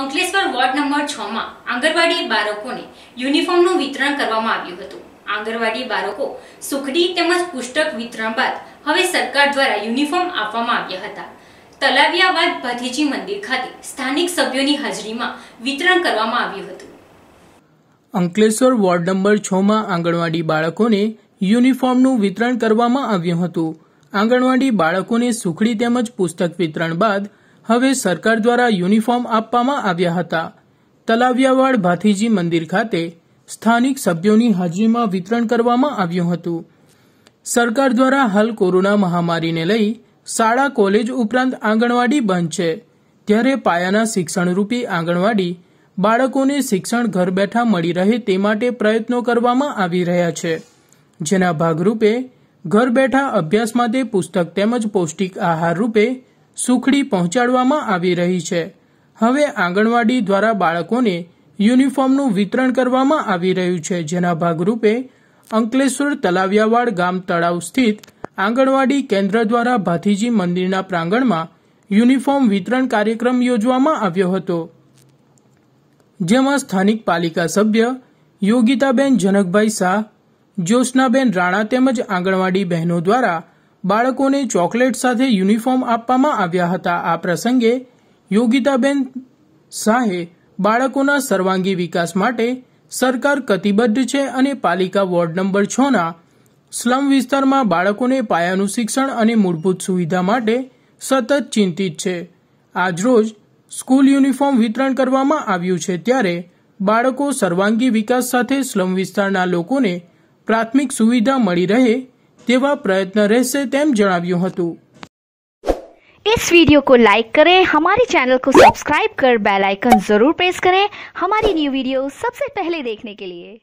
Ankleshwar ward number છ માં આંગણવાડી બાળકોને યુનિફોર્મનું વિતરણ કરવામાં આવ્યું હતું આંગણવાડી બાળકો સુખડી તેમજ પુસ્તક વિતરણ બાદ હવે સરકાર દ્વારા યુનિફોર્મ આપવામાં આવ્યા હતા બાદ ભાથીજી મંદિર ખાતે સ્થાનિક સભ્યોની હાજરીમાં વિતરણ કરવામાં આવ્યું હતું અંકલેશ્વર વોર્ડ નંબર છ માં આંગણવાડી બાળકોને યુનિફોર્મનું વિતરણ કરવામાં આવ્યું હતું આંગણવાડી બાળકોને સુખડી તેમજ પુસ્તક વિતરણ બાદ હવે સરકાર દ્વારા યુનિફોર્મ આપવામાં આવ્યા હતા તલાવ્યાવાડ ભાથીજી મંદિર ખાતે સ્થાનિક સભ્યોની હાજરીમાં વિતરણ કરવામાં આવ્યું હતું સરકાર દ્વારા હાલ કોરોના મહામારીને લઈ શાળા કોલેજ ઉપરાંત આંગણવાડી બંધ છે ત્યારે પાયાના શિક્ષણરૂપી આંગણવાડી બાળકોને શિક્ષણ ઘર બેઠા મળી રહે તે માટે પ્રયત્નો કરવામાં આવી રહ્યા છે જેના ભાગરૂપે ઘર બેઠા અભ્યાસ માટે પુસ્તક તેમજ પૌષ્ટિક આહાર રૂપે સુખડી પહોંચાડવામાં આવી રહી છે હવે આંગણવાડી દ્વારા બાળકોને યુનિફોર્મનું વિતરણ કરવામાં આવી રહ્યું છે જેના ભાગરૂપે અંકલેશ્વર તલાવિયાવાડ ગામ તળાવ સ્થિત આંગણવાડી કેન્દ્ર દ્વારા ભાથીજી મંદિરના પ્રાંગણમાં યુનિફોર્મ વિતરણ કાર્યક્રમ યોજવામાં આવ્યો હતો જેમાં સ્થાનિક પાલિકા સભ્ય યોગિતાબેન જનકભાઈ શાહ જ્યોત્સનાબેન રાણા તેમજ આંગણવાડી બહેનો દ્વારા બાળકોને ચોકલેટ સાથે યુનિફોર્મ આપવામાં આવ્યા હતા આ પ્રસંગે યોગિતાબેન શાહે બાળકોના સર્વાંગી વિકાસ માટે સરકાર કતિબદ્ધ છે અને પાલિકા વોર્ડ નંબર છ ના સ્લમ વિસ્તારમાં બાળકોને પાયાનું શિક્ષણ અને મૂળભૂત સુવિધા માટે સતત ચિંતિત છે આજરોજ સ્કૂલ યુનિફોર્મ વિતરણ કરવામાં આવ્યું છે ત્યારે બાળકો સર્વાંગી વિકાસ સાથે સ્લમ વિસ્તારના લોકોને પ્રાથમિક સુવિધા મળી રહે તેવા પ્રયત્ન રહેશે તેમ જણાવ્યું હતું ਇਸ વિડિયો કો લાઈક કરે અમારી ચેનલ કો સબસ્ક્રાઇબ કર બેલ આઇકન જરૂર પ્રેસ કરે અમારી ન્યૂ વિડિયોસ સૌથી પહેલા દેખને કે લિયે